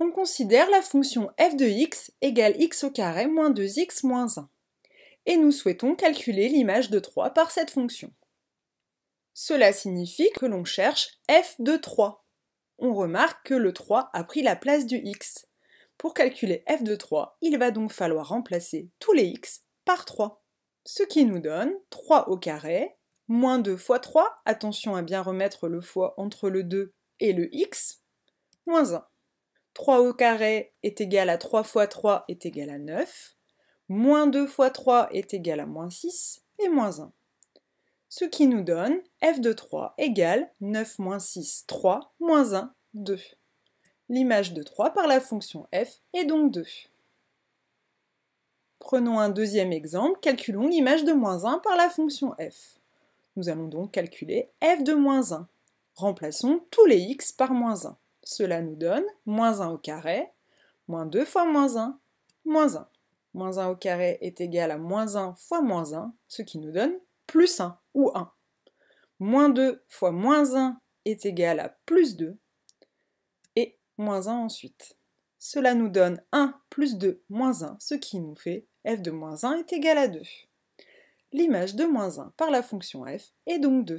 On considère la fonction f de x égale x au carré moins 2x moins 1. Et nous souhaitons calculer l'image de 3 par cette fonction. Cela signifie que l'on cherche f de 3. On remarque que le 3 a pris la place du x. Pour calculer f de 3, il va donc falloir remplacer tous les x par 3. Ce qui nous donne 3 au carré, moins 2 fois 3, attention à bien remettre le fois entre le 2 et le x, moins 1. 3 au carré est égal à 3 fois 3 est égal à 9, moins 2 fois 3 est égal à moins 6 et moins 1. Ce qui nous donne f de 3 égale 9 moins 6, 3, moins 1, 2. L'image de 3 par la fonction f est donc 2. Prenons un deuxième exemple, calculons l'image de moins 1 par la fonction f. Nous allons donc calculer f de moins 1. Remplaçons tous les x par moins 1 cela nous donne moins 1 au carré, moins 2 fois moins 1, moins 1. Moins 1 au carré est égal à moins 1 fois moins 1, ce qui nous donne plus 1 ou 1. Moins 2 fois moins 1 est égal à plus 2 et moins 1 ensuite. Cela nous donne 1 plus 2 moins 1, ce qui nous fait f de moins 1 est égal à 2. L'image de moins 1 par la fonction f est donc 2.